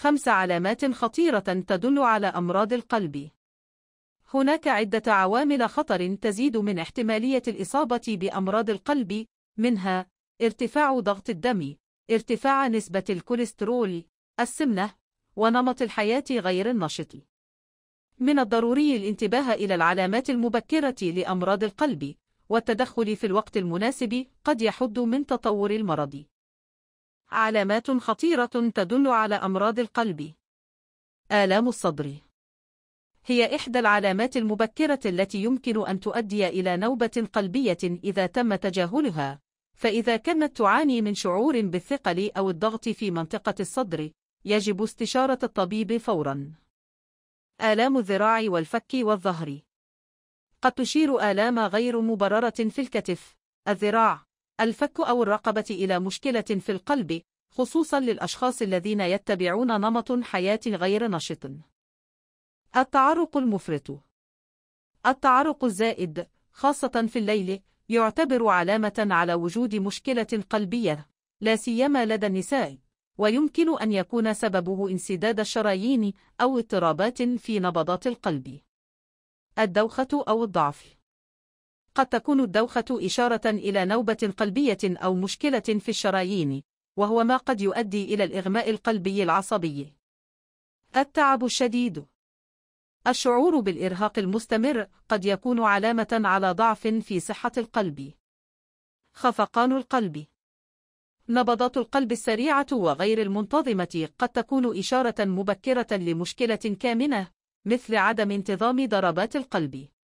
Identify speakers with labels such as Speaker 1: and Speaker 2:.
Speaker 1: خمس علامات خطيرة تدل على أمراض القلب. هناك عدة عوامل خطر تزيد من احتمالية الإصابة بأمراض القلب، منها ارتفاع ضغط الدم، ارتفاع نسبة الكوليسترول، السمنة، ونمط الحياة غير النشط. من الضروري الانتباه إلى العلامات المبكرة لأمراض القلب، والتدخل في الوقت المناسب قد يحد من تطور المرض. علامات خطيرة تدل على أمراض القلب آلام الصدر هي إحدى العلامات المبكرة التي يمكن أن تؤدي إلى نوبة قلبية إذا تم تجاهلها فإذا كانت تعاني من شعور بالثقل أو الضغط في منطقة الصدر يجب استشارة الطبيب فوراً آلام الذراع والفك والظهر قد تشير آلام غير مبررة في الكتف، الذراع، الفك أو الرقبة إلى مشكلة في القلب خصوصا للأشخاص الذين يتبعون نمط حياة غير نشط التعرق المفرط التعرق الزائد خاصة في الليل يعتبر علامة على وجود مشكلة قلبية لا سيما لدى النساء ويمكن أن يكون سببه انسداد الشرايين أو اضطرابات في نبضات القلب الدوخة أو الضعف قد تكون الدوخة إشارة إلى نوبة قلبية أو مشكلة في الشرايين، وهو ما قد يؤدي إلى الإغماء القلبي العصبي. التعب الشديد الشعور بالإرهاق المستمر قد يكون علامة على ضعف في صحة القلب. خفقان القلب نبضات القلب السريعة وغير المنتظمة قد تكون إشارة مبكرة لمشكلة كامنة، مثل عدم انتظام ضربات القلب.